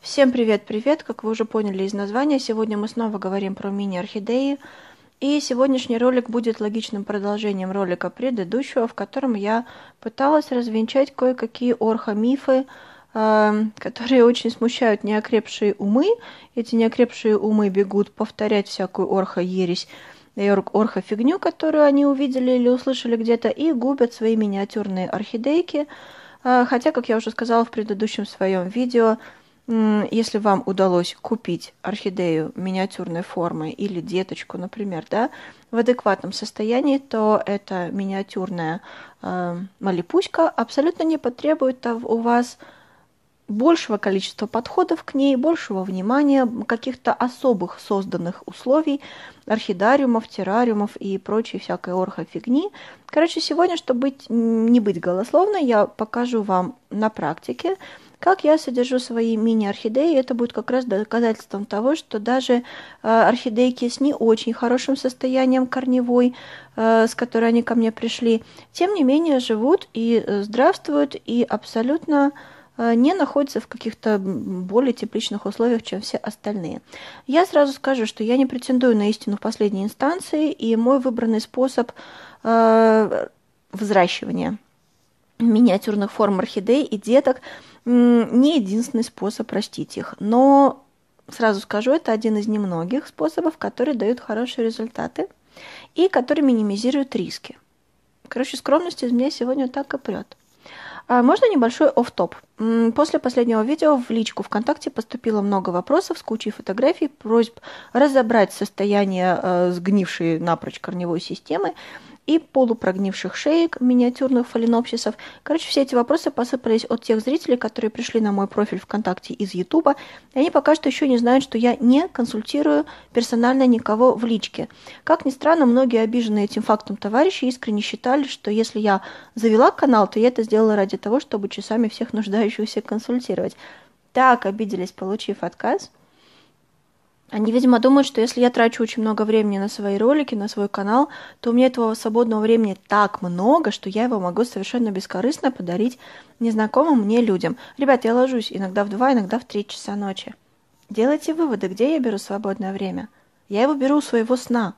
Всем привет-привет! Как вы уже поняли из названия, сегодня мы снова говорим про мини-орхидеи. И сегодняшний ролик будет логичным продолжением ролика предыдущего, в котором я пыталась развенчать кое-какие орхомифы, э, которые очень смущают неокрепшие умы. Эти неокрепшие умы бегут повторять всякую орхо-ересь и э, орхо-фигню, которую они увидели или услышали где-то, и губят свои миниатюрные орхидейки. Э, хотя, как я уже сказала в предыдущем своем видео, если вам удалось купить орхидею миниатюрной формы или деточку, например, да, в адекватном состоянии, то эта миниатюрная э, малипуська абсолютно не потребует у вас большего количества подходов к ней, большего внимания, каких-то особых созданных условий, орхидариумов, террариумов и прочей всякой орхофигни. Короче, сегодня, чтобы быть, не быть голословной, я покажу вам на практике, как я содержу свои мини-орхидеи. Это будет как раз доказательством того, что даже э, орхидейки с не очень хорошим состоянием корневой, э, с которой они ко мне пришли, тем не менее живут и э, здравствуют, и абсолютно не находятся в каких-то более тепличных условиях, чем все остальные. Я сразу скажу, что я не претендую на истину в последней инстанции, и мой выбранный способ э, взращивания миниатюрных форм орхидей и деток – не единственный способ простить их, но сразу скажу, это один из немногих способов, которые дают хорошие результаты и которые минимизируют риски. Короче, скромность из меня сегодня так и прет. А можно небольшой оф топ После последнего видео в личку ВКонтакте поступило много вопросов с кучей фотографий, просьб разобрать состояние э, сгнившей напрочь корневой системы, и полупрогнивших шеек, миниатюрных фаленопсисов. Короче, все эти вопросы посыпались от тех зрителей, которые пришли на мой профиль ВКонтакте из Ютуба. И они пока что еще не знают, что я не консультирую персонально никого в личке. Как ни странно, многие обиженные этим фактом товарищи искренне считали, что если я завела канал, то я это сделала ради того, чтобы часами всех нуждающихся консультировать. Так обиделись, получив отказ – они, видимо, думают, что если я трачу очень много времени на свои ролики, на свой канал, то у меня этого свободного времени так много, что я его могу совершенно бескорыстно подарить незнакомым мне людям. Ребят, я ложусь иногда в 2, иногда в 3 часа ночи. Делайте выводы, где я беру свободное время. Я его беру у своего сна.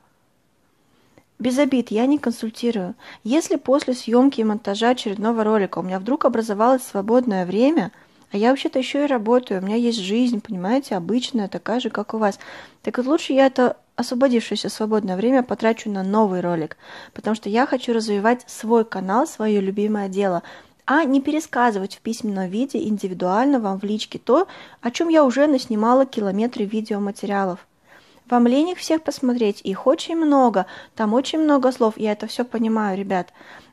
Без обид, я не консультирую. Если после съемки и монтажа очередного ролика у меня вдруг образовалось свободное время – а я вообще-то еще и работаю, у меня есть жизнь, понимаете, обычная, такая же, как у вас. Так вот лучше я это освободившееся свободное время потрачу на новый ролик, потому что я хочу развивать свой канал, свое любимое дело, а не пересказывать в письменном виде индивидуально вам в личке то, о чем я уже наснимала километры видеоматериалов. Вам лень их всех посмотреть, их очень много, там очень много слов, я это все понимаю, ребят.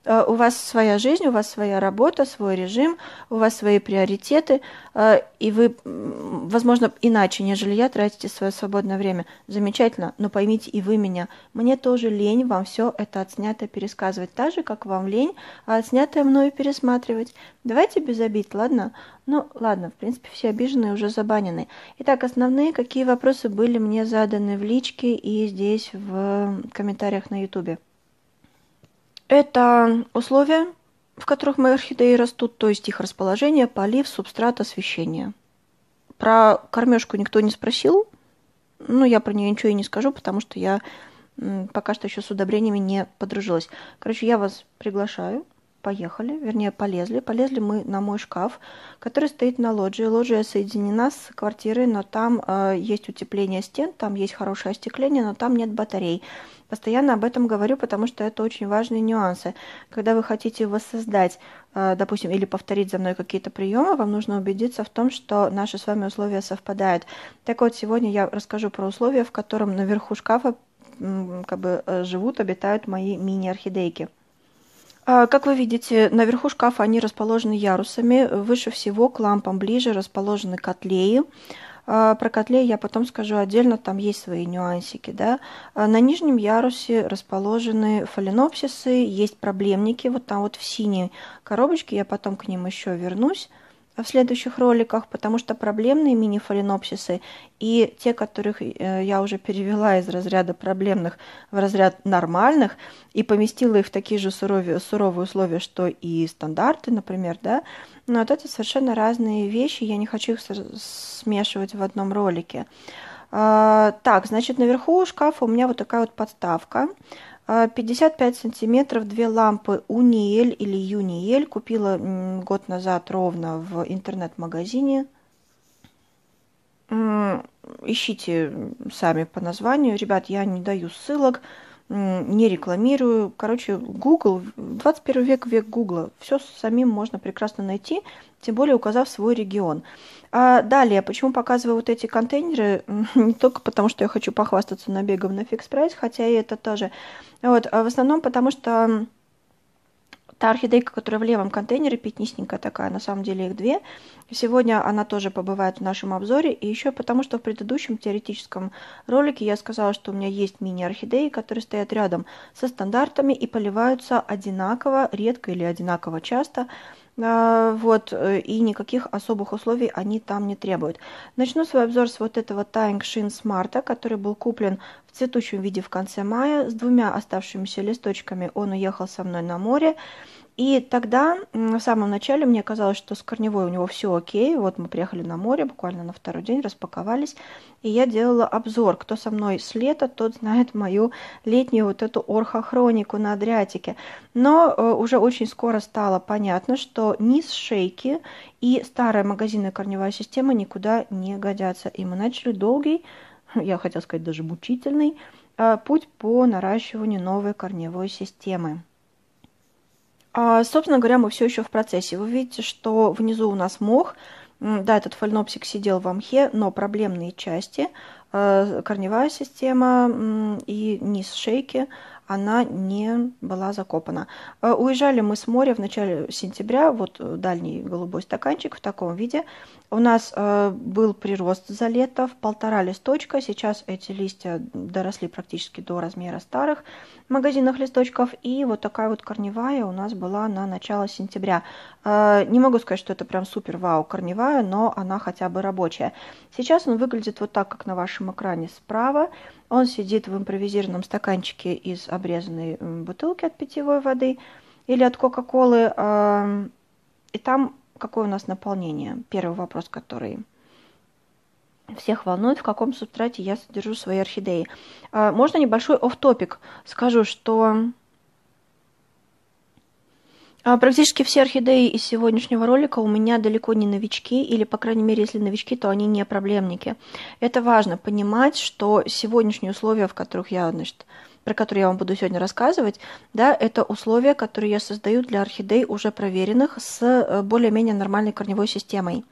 Э, у вас своя жизнь, у вас своя работа, свой режим, у вас свои приоритеты, э, и вы, возможно, иначе, нежели я, тратите свое свободное время. Замечательно, но поймите и вы меня. Мне тоже лень вам все это отснято пересказывать, так же, как вам лень а отснятое мною пересматривать. Давайте без обид, ладно? Ну, ладно, в принципе, все обиженные уже забанены. Итак, основные какие вопросы были мне заданы в личке и здесь в комментариях на YouTube. Это условия, в которых мои орхидеи растут, то есть их расположение, полив, субстрат, освещение. Про кормежку никто не спросил. но я про нее ничего и не скажу, потому что я пока что еще с удобрениями не подружилась. Короче, я вас приглашаю поехали, вернее, полезли. Полезли мы на мой шкаф, который стоит на лоджии. Лоджия соединена с квартирой, но там э, есть утепление стен, там есть хорошее остекление, но там нет батарей. Постоянно об этом говорю, потому что это очень важные нюансы. Когда вы хотите воссоздать, э, допустим, или повторить за мной какие-то приемы, вам нужно убедиться в том, что наши с вами условия совпадают. Так вот, сегодня я расскажу про условия, в котором наверху шкафа как бы э, живут, обитают мои мини-орхидейки. А, как вы видите, наверху шкафа они расположены ярусами, выше всего к лампам ближе расположены котлеи. А, про котлеи я потом скажу отдельно, там есть свои нюансики. Да? А, на нижнем ярусе расположены фаленопсисы, есть проблемники, вот там вот в синей коробочке, я потом к ним еще вернусь в следующих роликах, потому что проблемные мини-фаленопсисы и те, которых э, я уже перевела из разряда проблемных в разряд нормальных и поместила их в такие же суровые, суровые условия, что и стандарты, например, да, но вот это совершенно разные вещи, я не хочу их смешивать в одном ролике. А, так, значит, наверху шкафа у меня вот такая вот подставка. 55 а, сантиметров, две лампы Униель или Юниель. Купила год назад ровно в интернет-магазине. Ищите сами по названию. Ребят, я не даю ссылок не рекламирую. Короче, Google, 21 век, век Google, Все самим можно прекрасно найти, тем более указав свой регион. А далее, почему показываю вот эти контейнеры? Не только потому, что я хочу похвастаться набегом на фикс прайс, хотя и это тоже. Вот, а в основном потому, что Та орхидейка, которая в левом контейнере, пятнистенькая такая, на самом деле их две. Сегодня она тоже побывает в нашем обзоре. И еще потому, что в предыдущем теоретическом ролике я сказала, что у меня есть мини-орхидеи, которые стоят рядом со стандартами и поливаются одинаково, редко или одинаково часто. А, вот, э, и никаких особых условий они там не требуют. Начну свой обзор с вот этого Tying Shin Smart, который был куплен в цветущем виде в конце мая, с двумя оставшимися листочками он уехал со мной на море, и тогда, в самом начале, мне казалось, что с корневой у него все окей. Вот мы приехали на море, буквально на второй день распаковались. И я делала обзор. Кто со мной с лета, тот знает мою летнюю вот эту орхохронику на Адриатике. Но э, уже очень скоро стало понятно, что низ шейки и старая магазинная корневая система никуда не годятся. И мы начали долгий, я хотела сказать даже мучительный, э, путь по наращиванию новой корневой системы. А, собственно говоря, мы все еще в процессе. Вы видите, что внизу у нас мох. Да, этот фальнопсик сидел в мхе, но проблемные части, э, корневая система и низ шейки, она не была закопана. Э, уезжали мы с моря в начале сентября, вот э, дальний голубой стаканчик в таком виде. У нас э, был прирост за лето в полтора листочка, сейчас эти листья доросли практически до размера старых магазинах листочков, и вот такая вот корневая у нас была на начало сентября. Не могу сказать, что это прям супер-вау корневая, но она хотя бы рабочая. Сейчас он выглядит вот так, как на вашем экране справа. Он сидит в импровизированном стаканчике из обрезанной бутылки от питьевой воды или от Кока-Колы. И там какое у нас наполнение? Первый вопрос, который всех волнует, в каком субстрате я содержу свои орхидеи. А, можно небольшой оф-топик? Скажу, что а, практически все орхидеи из сегодняшнего ролика у меня далеко не новички, или, по крайней мере, если новички, то они не проблемники. Это важно понимать, что сегодняшние условия, в которых я значит, про которые я вам буду сегодня рассказывать, да, это условия, которые я создаю для орхидей уже проверенных с э, более-менее нормальной корневой системой.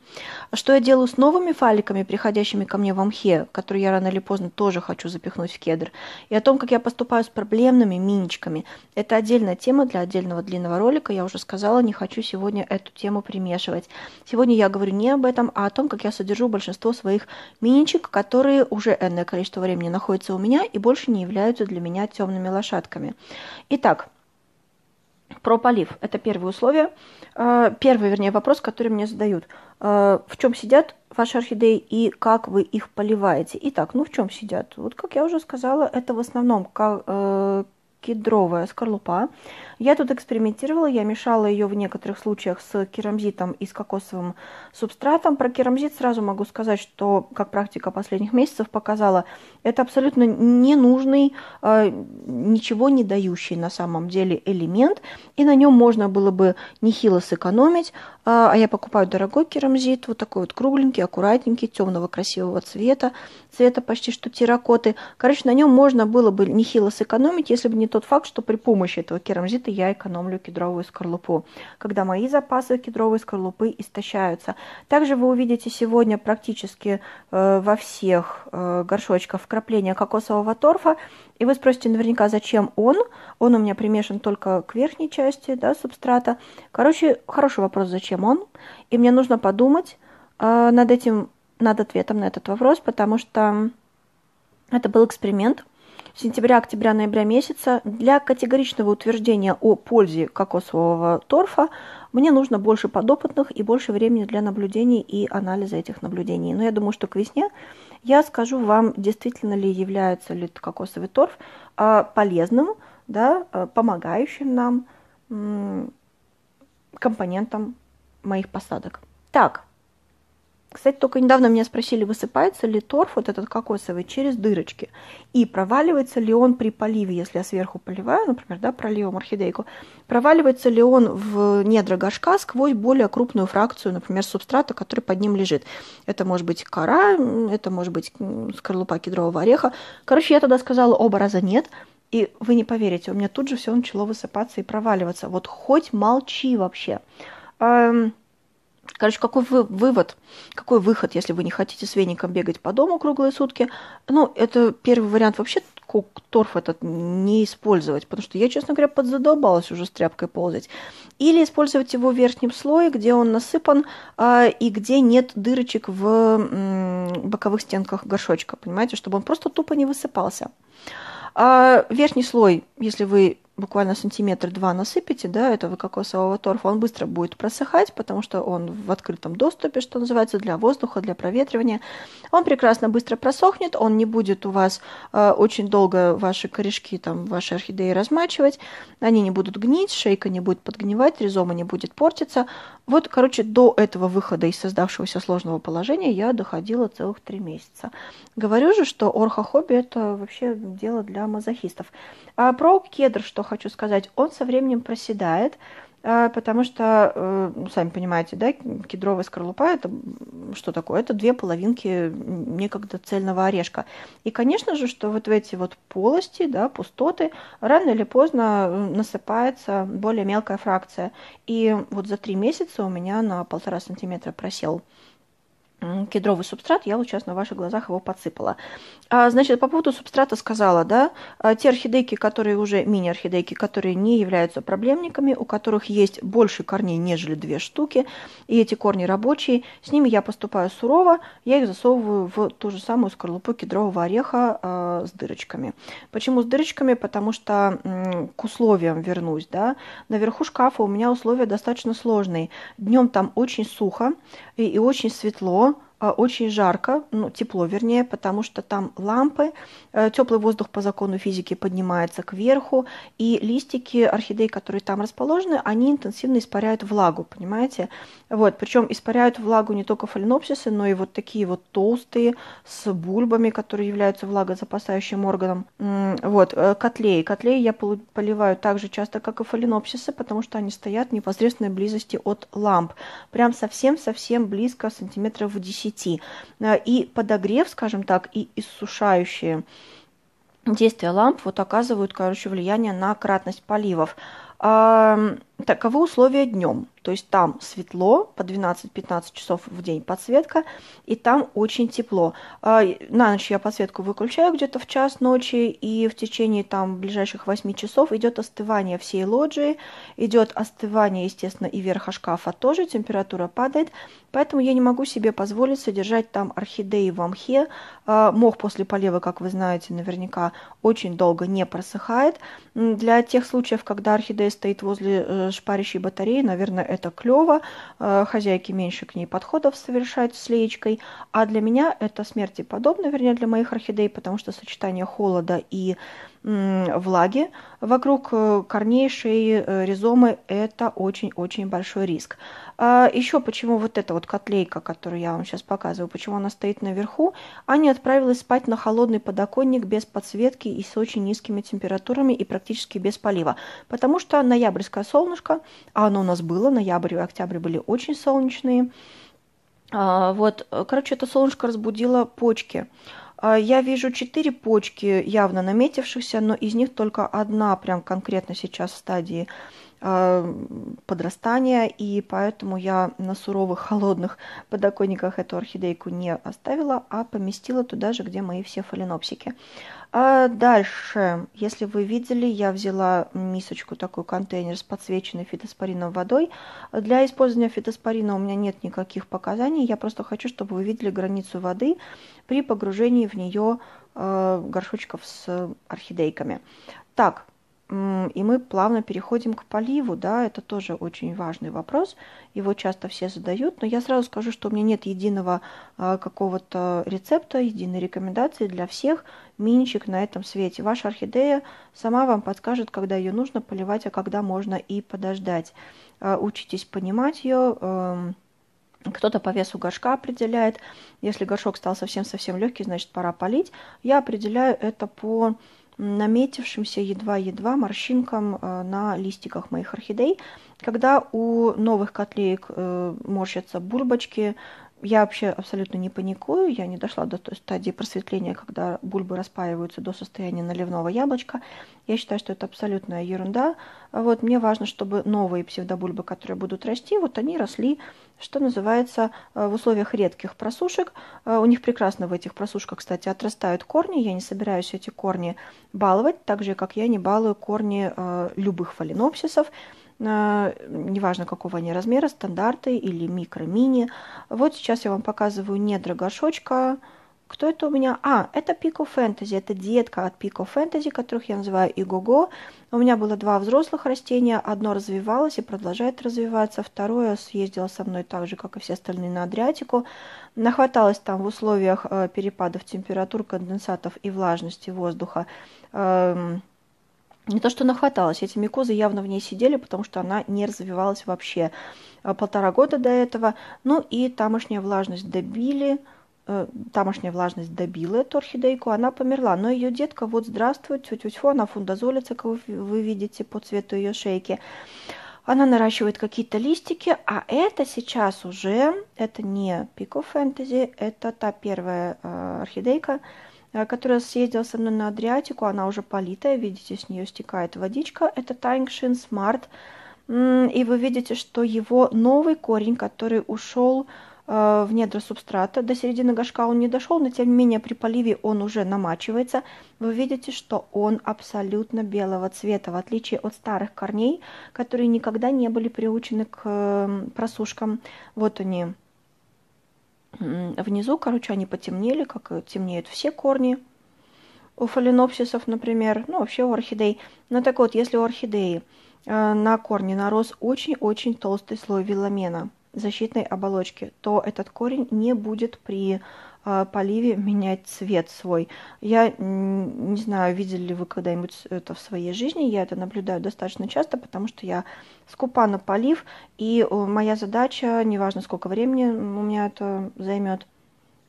Что я делаю с новыми фаликами, приходящими ко мне в амхе, которые я рано или поздно тоже хочу запихнуть в кедр, и о том, как я поступаю с проблемными миничками. Это отдельная тема для отдельного длинного ролика, я уже сказала, не хочу сегодня эту тему примешивать. Сегодня я говорю не об этом, а о том, как я содержу большинство своих миничек, которые уже энное количество времени находятся у меня и больше не являются для меня темными лошадками. Итак, про полив. Это первое условие. Э, первый, вернее, вопрос, который мне задают. Э, в чем сидят ваши орхидеи и как вы их поливаете? Итак, ну в чем сидят? Вот как я уже сказала, это в основном как. Э, кедровая скорлупа. Я тут экспериментировала, я мешала ее в некоторых случаях с керамзитом и с кокосовым субстратом. Про керамзит сразу могу сказать, что, как практика последних месяцев показала, это абсолютно ненужный, э, ничего не дающий на самом деле элемент, и на нем можно было бы нехило сэкономить, а, а я покупаю дорогой керамзит, вот такой вот кругленький, аккуратненький, темного красивого цвета, цвета почти что терракоты. Короче, на нем можно было бы нехило сэкономить, если бы не тот факт, что при помощи этого керамзита я экономлю кедровую скорлупу, когда мои запасы кедровой скорлупы истощаются. Также вы увидите сегодня практически э, во всех э, горшочках вкрапления кокосового торфа, и вы спросите наверняка, зачем он? Он у меня примешан только к верхней части да, субстрата. Короче, хороший вопрос, зачем чем он, и мне нужно подумать э, над этим, над ответом на этот вопрос, потому что это был эксперимент сентября, октября, ноября месяца. Для категоричного утверждения о пользе кокосового торфа мне нужно больше подопытных и больше времени для наблюдений и анализа этих наблюдений. Но я думаю, что к весне я скажу вам, действительно ли является ли кокосовый торф э, полезным, да, э, помогающим нам компонентом моих посадок. Так, кстати, только недавно меня спросили, высыпается ли торф, вот этот кокосовый, через дырочки, и проваливается ли он при поливе, если я сверху поливаю, например, да, проливом орхидейку, проваливается ли он в недра горшка сквозь более крупную фракцию, например, субстрата, который под ним лежит. Это может быть кора, это может быть скорлупа кедрового ореха. Короче, я тогда сказала оба раза нет, и вы не поверите, у меня тут же все начало высыпаться и проваливаться. Вот хоть молчи вообще. Эм, короче, какой вы, вывод, какой выход, если вы не хотите с веником бегать по дому круглые сутки? Ну, это первый вариант вообще торф этот не использовать, потому что я, честно говоря, подзадолбалась уже с тряпкой ползать. Или использовать его в верхнем слое, где он насыпан э, и где нет дырочек в э, боковых стенках горшочка, понимаете, чтобы он просто тупо не высыпался. А верхний слой, если вы буквально сантиметр-два насыпите, да, этого кокосового торфа, он быстро будет просыхать, потому что он в открытом доступе, что называется, для воздуха, для проветривания. Он прекрасно быстро просохнет, он не будет у вас э, очень долго ваши корешки, там, ваши орхидеи размачивать, они не будут гнить, шейка не будет подгнивать, ризома не будет портиться. Вот, короче, до этого выхода из создавшегося сложного положения я доходила целых три месяца. Говорю же, что орхохобби – это вообще дело для мазохистов. А про кедр, что хочу сказать, он со временем проседает, э, потому что, э, сами понимаете, да, кедровая скорлупа – это что такое? Это две половинки некогда цельного орешка. И, конечно же, что вот в эти вот полости, да, пустоты, рано или поздно э, насыпается более мелкая фракция. И вот за три месяца у меня на полтора сантиметра просел кедровый субстрат, я вот сейчас на ваших глазах его подсыпала. А Значит, по поводу субстрата сказала, да, а, те орхидейки, которые уже мини-орхидейки, которые не являются проблемниками, у которых есть больше корней, нежели две штуки, и эти корни рабочие, с ними я поступаю сурово, я их засовываю в ту же самую скорлупу кедрового ореха э, с дырочками. Почему с дырочками? Потому что э, к условиям вернусь, да, наверху шкафа у меня условия достаточно сложные. Днем там очень сухо и, и очень светло, а, очень жарко, ну, тепло вернее, потому что там лампы, э, теплый воздух по закону физики поднимается кверху, и листики орхидей, которые там расположены, они интенсивно испаряют влагу, понимаете? Вот, причем испаряют влагу не только фаленопсисы, но и вот такие вот толстые с бульбами, которые являются влагозапасающим органом. Вот, котлей, э, котлей я поливаю так же часто, как и фаленопсисы, потому что они стоят в непосредственной близости от ламп. Прям совсем-совсем близко, сантиметров в 10 щити. Э, и подогрев, скажем так, и иссушающие действия ламп вот оказывают, короче, влияние на кратность поливов. Таковы условия днем. То есть там светло, по 12-15 часов в день подсветка, и там очень тепло. А, на ночь я подсветку выключаю где-то в час ночи, и в течение там ближайших 8 часов идет остывание всей лоджии, идет остывание, естественно, и верха шкафа тоже, температура падает, поэтому я не могу себе позволить содержать там орхидеи в амхе. А, мох после полива, как вы знаете, наверняка очень долго не просыхает. Для тех случаев, когда орхидея стоит возле э, шпарящей батареи, наверное, это клево. Э, хозяйки меньше к ней подходов совершают с леечкой. А для меня это смерти подобно, вернее, для моих орхидей, потому что сочетание холода и влаги вокруг э, корнейшей э, ризомы – это очень-очень большой риск. А еще почему вот эта вот котлейка, которую я вам сейчас показываю, почему она стоит наверху, Аня отправилась спать на холодный подоконник без подсветки и с очень низкими температурами и практически без полива, потому что ноябрьское солнышко, а оно у нас было, ноябрь и октябрь были очень солнечные, а, вот, короче, это солнышко разбудило почки. А, я вижу четыре почки явно наметившихся, но из них только одна прям конкретно сейчас в стадии а, подрастания, и поэтому я на суровых холодных подоконниках эту орхидейку не оставила, а поместила туда же, где мои все фаленопсики. А дальше, если вы видели, я взяла мисочку, такой контейнер с подсвеченной фитоспорином водой. Для использования фитоспорина у меня нет никаких показаний, я просто хочу, чтобы вы видели границу воды при погружении в нее э, горшочков с орхидейками. Так, и мы плавно переходим к поливу, да, это тоже очень важный вопрос, его часто все задают, но я сразу скажу, что у меня нет единого а, какого-то рецепта, единой рекомендации для всех минчик на этом свете. Ваша орхидея сама вам подскажет, когда ее нужно поливать, а когда можно и подождать. А, учитесь понимать ее, эм, кто-то по весу горшка определяет. Если горшок стал совсем-совсем легкий, значит пора полить. Я определяю это по наметившимся едва-едва морщинкам э, на листиках моих орхидей, когда у новых котлеек э, морщатся бурбочки я вообще абсолютно не паникую, я не дошла до той стадии просветления, когда бульбы распаиваются до состояния наливного яблочка. Я считаю, что это абсолютная ерунда. Вот мне важно, чтобы новые псевдобульбы, которые будут расти, вот они росли, что называется, э, в условиях редких просушек. Э, у них прекрасно в этих просушках, кстати, отрастают корни. Я не собираюсь эти корни баловать, так же, как я не балую корни э, любых фаленопсисов. Э, неважно какого они размера, стандарты или микро-мини. Вот сейчас я вам показываю недра горшочка. Кто это у меня? А, это пико фэнтези это детка от пико фэнтези которых я называю Игого. У меня было два взрослых растения, одно развивалось и продолжает развиваться, второе съездило со мной так же, как и все остальные на Адриатику. Нахваталось там в условиях э, перепадов температур, конденсатов и влажности воздуха эм, не то, что нахваталась, эти микозы явно в ней сидели, потому что она не развивалась вообще а, полтора года до этого. Ну и тамошняя влажность добили, э, тамошняя влажность добила эту орхидейку, она померла. Но ее детка, вот здравствует, тетя она фундазолица, как вы видите по цвету ее шейки. Она наращивает какие-то листики, а это сейчас уже, это не пико фэнтези, это та первая э, орхидейка, Э, которая съездила со мной на Адриатику, она уже политая, видите, с нее стекает водичка, это Тайнгшин Смарт, и вы видите, что его новый корень, который ушел э, в недра субстрата, до середины горшка он не дошел, но тем не менее при поливе он уже намачивается, вы видите, что он абсолютно белого цвета, в отличие от старых корней, которые никогда не были приучены к э, просушкам. Вот они, внизу, короче, они потемнели, как темнеют все корни у фаленопсисов, например, ну, вообще у орхидей. Но так вот, если у орхидеи э, на корне нарос очень-очень толстый слой велламена, защитной оболочки, то этот корень не будет при а, поливе менять цвет свой. Я не знаю, видели ли вы когда-нибудь это в своей жизни, я это наблюдаю достаточно часто, потому что я скупа на полив, и э, моя задача, неважно сколько времени у меня это займет,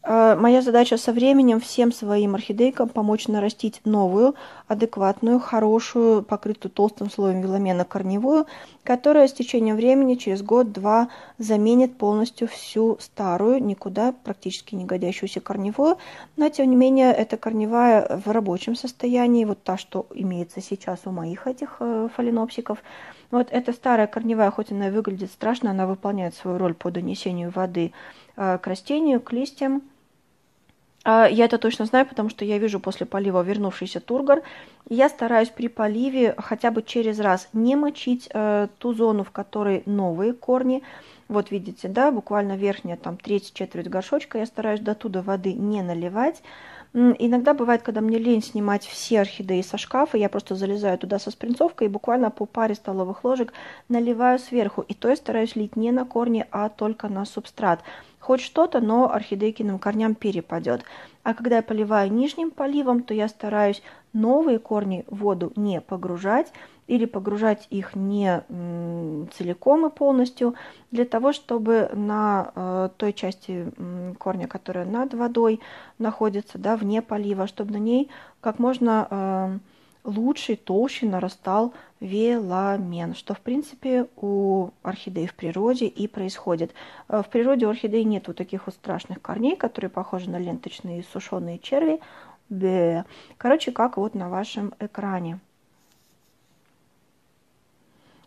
Э, моя задача со временем всем своим орхидейкам помочь нарастить новую, адекватную, хорошую, покрытую толстым слоем веломена корневую, которая с течением времени через год-два заменит полностью всю старую, никуда практически не годящуюся корневую. Но, тем не менее, эта корневая в рабочем состоянии, вот та, что имеется сейчас у моих этих э, фаленопсиков, вот эта старая корневая, хоть она выглядит страшно, она выполняет свою роль по донесению воды Э, к растению, к листьям. А, я это точно знаю, потому что я вижу после полива вернувшийся тургор. Я стараюсь при поливе хотя бы через раз не мочить э, ту зону, в которой новые корни. Вот видите, да, буквально верхняя там треть, четверть горшочка. Я стараюсь до туда воды не наливать. Иногда бывает, когда мне лень снимать все орхидеи со шкафа, я просто залезаю туда со спринцовкой и буквально по паре столовых ложек наливаю сверху. И то я стараюсь лить не на корни, а только на субстрат хоть что-то, но орхидейкиным корням перепадет. А когда я поливаю нижним поливом, то я стараюсь новые корни в воду не погружать или погружать их не целиком и полностью, для того, чтобы на э, той части корня, которая над водой находится, да, вне полива, чтобы на ней как можно э, лучше и толще нарастал веламен, что, в принципе, у орхидеи в природе и происходит. Э, в природе у орхидеи нет вот таких вот страшных корней, которые похожи на ленточные сушеные черви. Бе. Короче, как вот на вашем экране.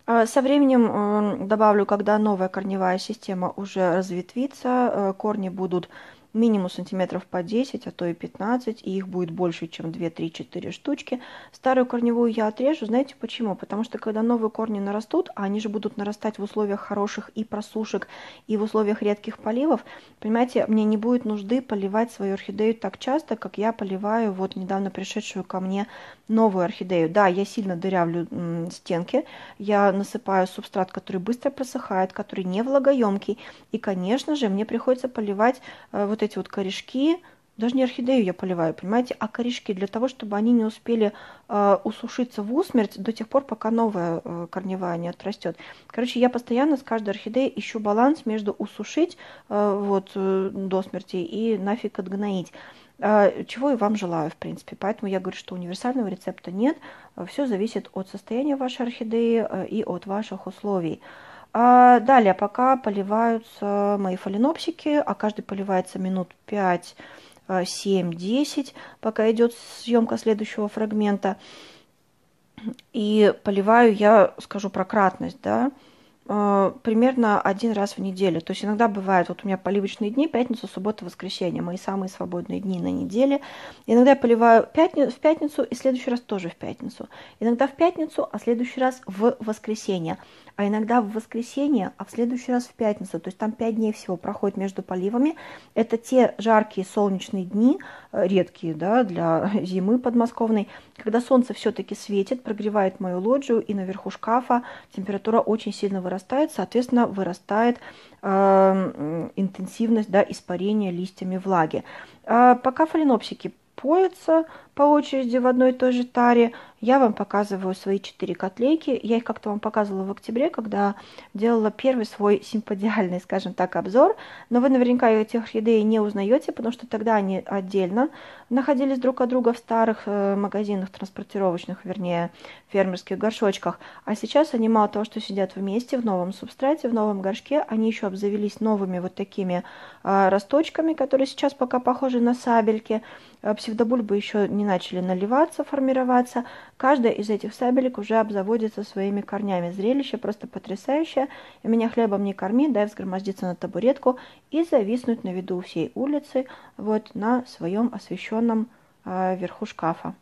Э, со временем добавлю, когда новая корневая система уже разветвится, э, корни будут минимум сантиметров по 10, а то и 15, и их будет больше, чем 2-3-4 штучки. Старую корневую я отрежу, знаете почему? Потому что когда новые корни нарастут, а они же будут нарастать в условиях хороших и просушек, и в условиях редких поливов, понимаете, мне не будет нужды поливать свою орхидею так часто, как я поливаю вот недавно пришедшую ко мне новую орхидею. Да, я сильно дырявлю стенки, я насыпаю субстрат, который быстро просыхает, который не влагоемкий, и, конечно же, мне приходится поливать э, вот вот эти вот корешки, даже не орхидею я поливаю, понимаете, а корешки, для того, чтобы они не успели э, усушиться в усмерть до тех пор, пока новая э, корневая не отрастет. Короче, я постоянно с каждой орхидеей ищу баланс между усушить э, вот, э, до смерти и нафиг отгноить. Э, чего и вам желаю, в принципе. Поэтому я говорю, что универсального рецепта нет. Все зависит от состояния вашей орхидеи э, и от ваших условий. А далее, пока поливаются мои фаленопсики, а каждый поливается минут 5, 7, 10, пока идет съемка следующего фрагмента. И поливаю я, скажу про кратность, да, э, примерно один раз в неделю. То есть иногда бывает, вот у меня поливочные дни, пятница, суббота, воскресенье, мои самые свободные дни на неделе. Иногда я поливаю в пятницу и в следующий раз тоже в пятницу. Иногда в пятницу, а в следующий раз в воскресенье а иногда в воскресенье, а в следующий раз в пятницу. То есть там пять дней всего проходит между поливами. Это те жаркие солнечные дни, э, редкие да, для зимы подмосковной, когда солнце все-таки светит, прогревает мою лоджию, и наверху шкафа температура очень сильно вырастает, соответственно, вырастает э, интенсивность да, испарения листьями влаги. А пока фаленопсики поются по очереди в одной и той же таре. Я вам показываю свои четыре котлейки. Я их как-то вам показывала в октябре, когда делала первый свой симпатиальный, скажем так, обзор, но вы наверняка этих орхидеи не узнаете, потому что тогда они отдельно находились друг от друга в старых э, магазинах транспортировочных, вернее, фермерских горшочках. А сейчас они мало того, что сидят вместе в новом субстрате, в новом горшке, они еще обзавелись новыми вот такими а, росточками, которые сейчас пока похожи на сабельки. Э, псевдобульбы еще не они начали наливаться, формироваться, каждая из этих сабелек уже обзаводится своими корнями. Зрелище просто потрясающее. И меня хлебом не корми, дай взгромоздиться на табуретку и зависнуть на виду всей улицы вот на своем освещенном э, верху шкафа.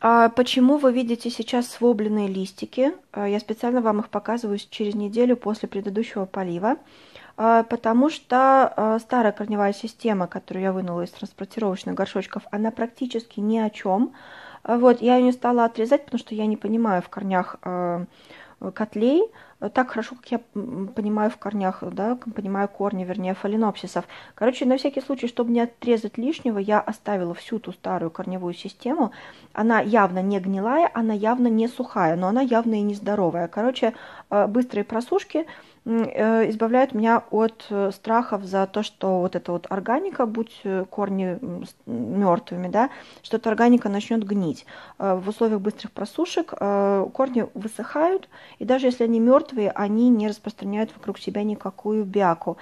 А почему вы видите сейчас свобленные листики? А, я специально вам их показываю через неделю после предыдущего полива. А, потому что а, старая корневая система, которую я вынула из транспортировочных горшочков, она практически ни о чем. А, вот, я ее не стала отрезать, потому что я не понимаю в корнях котлей, так хорошо, как я понимаю в корнях, да, понимаю корни, вернее, фаленопсисов. Короче, на всякий случай, чтобы не отрезать лишнего, я оставила всю ту старую корневую систему. Она явно не гнилая, она явно не сухая, но она явно и нездоровая. Короче, быстрые просушки – Э, избавляют меня от э, страхов за то, что вот эта вот органика, будь э, корни мертвыми, да, что эта органика начнет гнить. В условиях быстрых просушек корни высыхают, и даже если они мертвые, они не распространяют вокруг себя никакую бяку.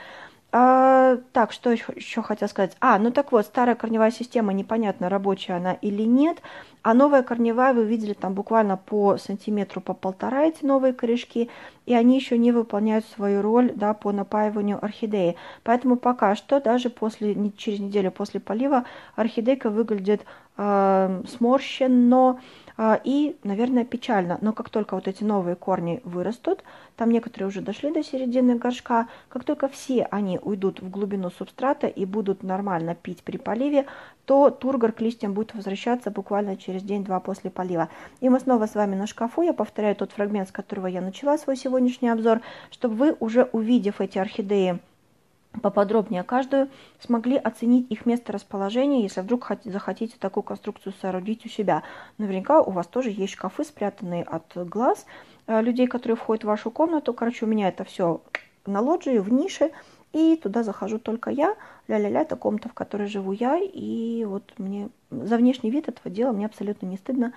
А, так, что еще, еще хотел сказать? А, ну так вот, старая корневая система, непонятно, рабочая она или нет, а новая корневая, вы видели там буквально по сантиметру, по полтора эти новые корешки, и они еще не выполняют свою роль, да, по напаиванию орхидеи. Поэтому пока что, даже после, через неделю после полива, орхидейка выглядит э, сморщенно, а, и, наверное, печально. Но как только вот эти новые корни вырастут, там некоторые уже дошли до середины горшка, как только все они уйдут в глубину субстрата и будут нормально пить при поливе, то тургор к листьям будет возвращаться буквально через день-два после полива. И мы снова с вами на шкафу. Я повторяю тот фрагмент, с которого я начала свой сегодняшний обзор, чтобы вы уже увидев эти орхидеи, поподробнее каждую, смогли оценить их месторасположение, если вдруг захотите такую конструкцию соорудить у себя. Наверняка у вас тоже есть шкафы, спрятанные от глаз э, людей, которые входят в вашу комнату. Короче, у меня это все на лоджии, в нише, и туда захожу только я. Ля-ля-ля, это комната, в которой живу я, и вот мне за внешний вид этого дела мне абсолютно не стыдно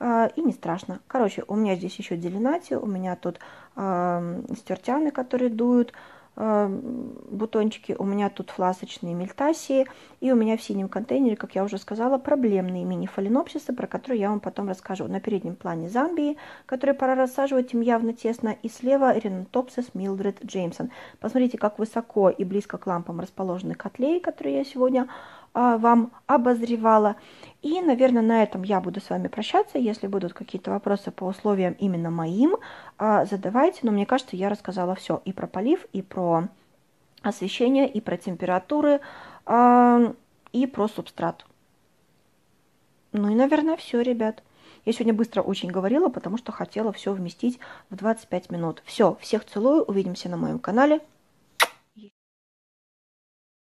э, и не страшно. Короче, у меня здесь еще делинати, у меня тут э, стертяны, которые дуют, Эм, бутончики, у меня тут фласочные мельтасии, и у меня в синем контейнере, как я уже сказала, проблемные мини-фаленопсисы, про которые я вам потом расскажу. На переднем плане Замбии, которые пора рассаживать, им явно тесно, и слева Ренотопсис Милдред Джеймсон. Посмотрите, как высоко и близко к лампам расположены котлеи, которые я сегодня а, вам обозревала. И, наверное, на этом я буду с вами прощаться. Если будут какие-то вопросы по условиям именно моим, а, задавайте. Но мне кажется, я рассказала все и про полив, и про освещение, и про температуры, а, и про субстрат. Ну и, наверное, все, ребят. Я сегодня быстро очень говорила, потому что хотела все вместить в 25 минут. Все, всех целую, увидимся на моем канале.